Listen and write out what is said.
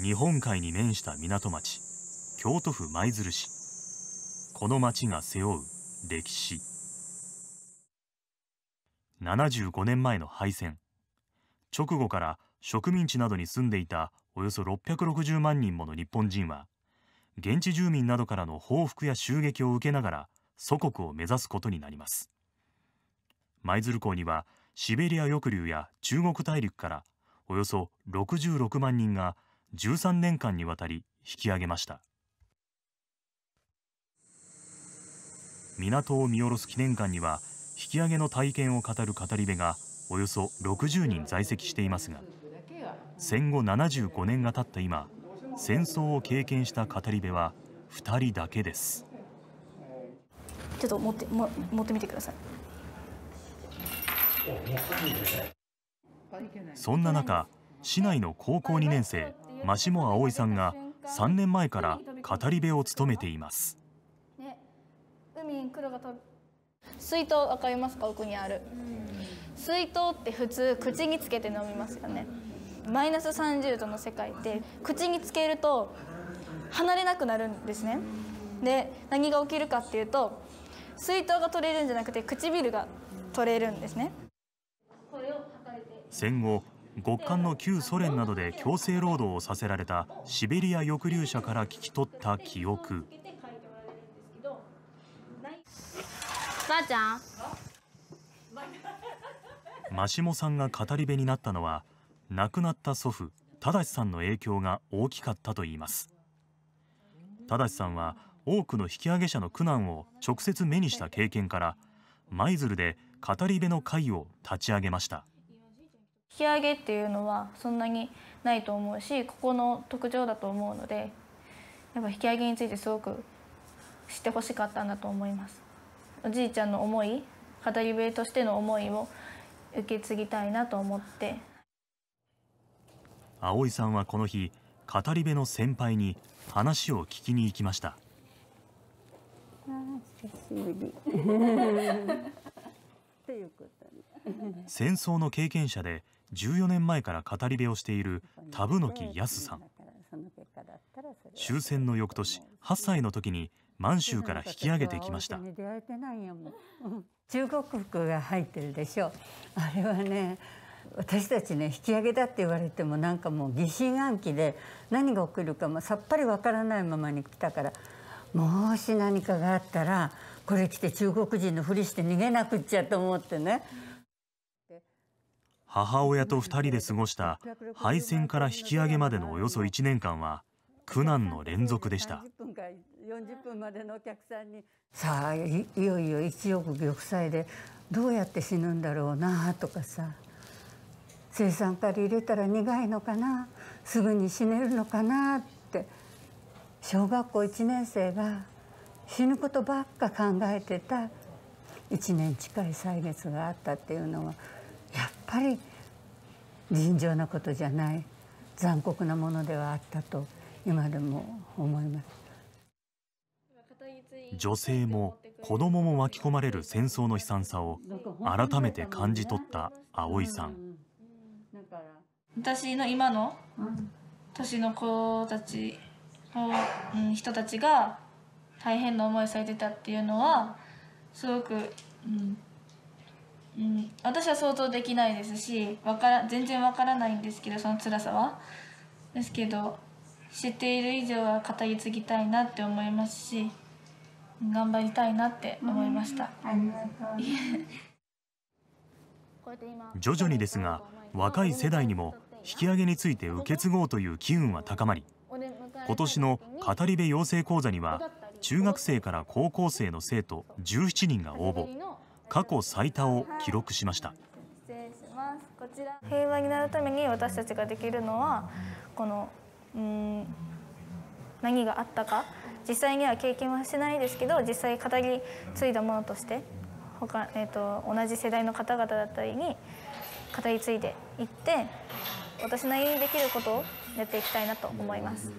日本海に面した港町京都府舞鶴市この町が背負う歴史75年前の敗戦直後から植民地などに住んでいたおよそ660万人もの日本人は現地住民などからの報復や襲撃を受けながら祖国を目指すことになります舞鶴港にはシベリア抑留や中国大陸からおよそ66万人が13年間にわたり引き上げました港を見下ろす記念館には引き上げの体験を語る語り部がおよそ60人在籍していますが戦後75年が経った今戦争を経験した語り部は2人だけですちょっと持っても持ってみてくださいそんな中市内の高校2年生真下葵さんが3年前から語り部を務めています。ね、海黒が飛水筒わかりますか奥にある。水筒って普通口につけて飲みますよね。マイナス30度の世界って口につけると離れなくなるんですね。で何が起きるかっていうと水筒が取れるんじゃなくて唇が取れるんですね。戦後極寒の旧ソ連などで強制労働をさせられたシベリア抑留者から聞き取った記憶ばあちゃん真下さんが語り部になったのは亡くなった祖父正さんの影響が大きかったといいます正さんは多くの引き上げ者の苦難を直接目にした経験から舞鶴で語り部の会を立ち上げました引き上げっていうのはそんなにないと思うしここの特徴だと思うのでやっぱ引き上げについてすごく知ってほしかったんだと思いますおじいちゃんの思い語り部としての思いを受け継ぎたいなと思って葵さんはこの日語り部の先輩に話を聞きに行きました久しぶり戦争の経験者で14年前から語り部をしている田の木安さん終戦の翌年8歳の時に満州から引き上げてきました中国服が入ってるでしょあれはね私たちね引き上げだって言われてもなんかもう疑心暗鬼で何が起きるかもさっぱりわからないままに来たからもし何かがあったらこれ着て中国人のふりして逃げなくっちゃと思ってね母親と2人で過ごした敗戦から引き上げまでのおよそ1年間は苦難の連続でしたさあいよいよ一億玉砕でどうやって死ぬんだろうなとかさ生産から入れたら苦いのかなすぐに死ねるのかなって小学校1年生が死ぬことばっか考えてた1年近い歳月があったっていうのはやっぱり尋常なことじゃない残酷なものではあったと今でも思います女性も子供も巻き込まれる戦争の悲惨さを改めて感じ取った葵さん私の今の年の子たちを、うん、人たちが大変な思いされてたっていうのはすごく、うんうん、私は想像できないですしから全然わからないんですけどその辛さは。ですけど知っている以上は語り継ぎたいなって思いますし頑張りたいなって思いました。徐々にですが若い世代にも引き上げについて受け継ごうという機運は高まり今年の語り部養成講座には中学生から高校生の生徒17人が応募過去最多を記録しましたこちら平和になるために私たちができるのはこのうん何があったか実際には経験はしないですけど実際語り継いだものとして他、えーと同じ世代の方々だったりに語り継いでいって私なりにできることをやっていきたいなと思います。